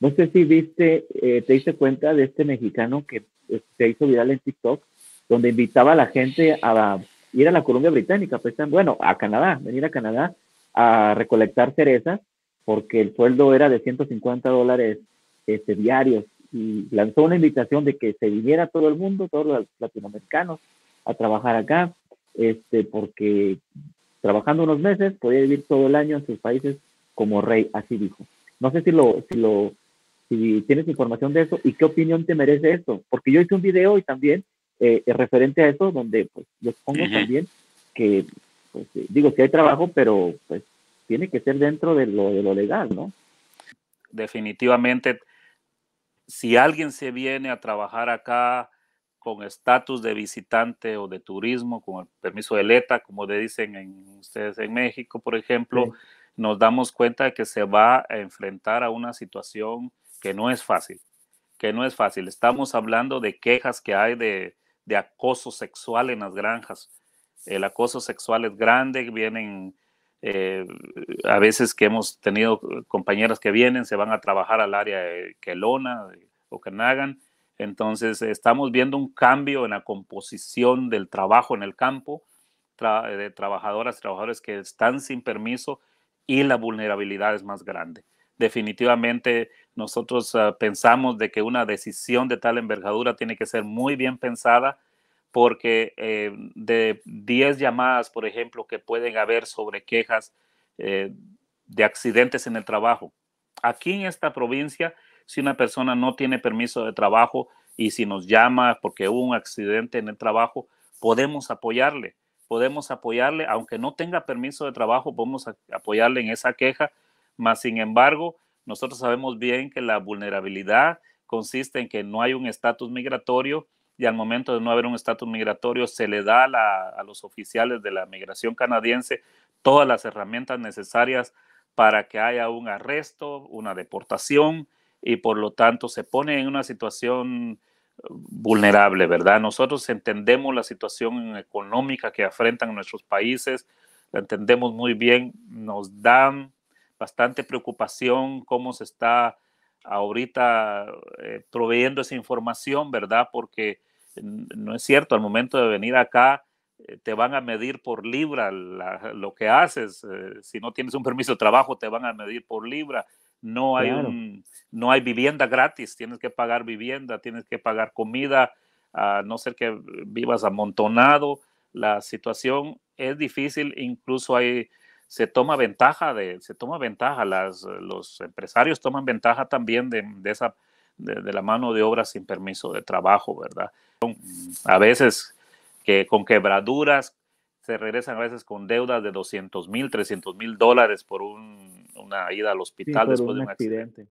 No sé si viste, eh, te diste cuenta de este mexicano que eh, se hizo viral en TikTok, donde invitaba a la gente a ir a la Colombia Británica, pues, bueno, a Canadá, venir a Canadá a recolectar cerezas, porque el sueldo era de 150 dólares este, diarios, y lanzó una invitación de que se viniera todo el mundo, todos los latinoamericanos, a trabajar acá, este, porque trabajando unos meses podía vivir todo el año en sus países como rey, así dijo. No sé si lo, si lo si tienes información de eso y qué opinión te merece esto. Porque yo hice un video y también eh, eh, referente a eso, donde pues les pongo también que, pues, eh, digo, que hay trabajo, pero pues tiene que ser dentro de lo, de lo legal, ¿no? Definitivamente, si alguien se viene a trabajar acá con estatus de visitante o de turismo, con el permiso de ETA, como le dicen en, ustedes en México, por ejemplo, nos damos cuenta de que se va a enfrentar a una situación que no es fácil, que no es fácil. Estamos hablando de quejas que hay de, acoso sexual en las granjas. El acoso sexual es grande, vienen eh, a veces que hemos tenido compañeras que vienen, se van a trabajar al área de eh, Kelona eh, o Canagan. Entonces, estamos viendo un cambio en la composición del trabajo en el campo, de trabajadoras, trabajadores que están sin permiso y la vulnerabilidad es más grande definitivamente nosotros ah, pensamos de que una decisión de tal envergadura tiene que ser muy bien pensada porque eh, de 10 llamadas, por ejemplo, que pueden haber sobre quejas eh, de accidentes en el trabajo, aquí en esta provincia, si una persona no tiene permiso de trabajo y si nos llama porque hubo un accidente en el trabajo, podemos apoyarle, podemos apoyarle, aunque no tenga permiso de trabajo, podemos apoyarle en esa queja mas, sin embargo, nosotros sabemos bien que la vulnerabilidad consiste en que no hay un estatus migratorio y al momento de no haber un estatus migratorio se le da a, los oficiales de la migración canadiense todas las herramientas necesarias para que haya un arresto, una deportación y por lo tanto se pone en una situación eh, vulnerable, ¿verdad? Nosotros entendemos la situación económica que afrentan nuestros países, la entendemos muy bien, nos dan bastante preocupación cómo se está ahorita eh, proveyendo esa información, ¿verdad? Porque no es cierto, al momento de venir acá eh, te van a medir por libra lo que haces, eh, si no tienes un permiso de trabajo te van a medir por libra, no hay, no hay vivienda gratis, tienes que pagar vivienda, tienes que pagar comida, a no ser que vivas amontonado, la situación es difícil, incluso hay se toma ventaja de, se toma ventaja, las, los empresarios toman ventaja también de, esa, de, la mano de obra sin permiso de trabajo, ¿verdad? A veces que con quebraduras se regresan a veces con deudas de 200 mil, 300 mil dólares por un, una ida al hospital después de un accidente.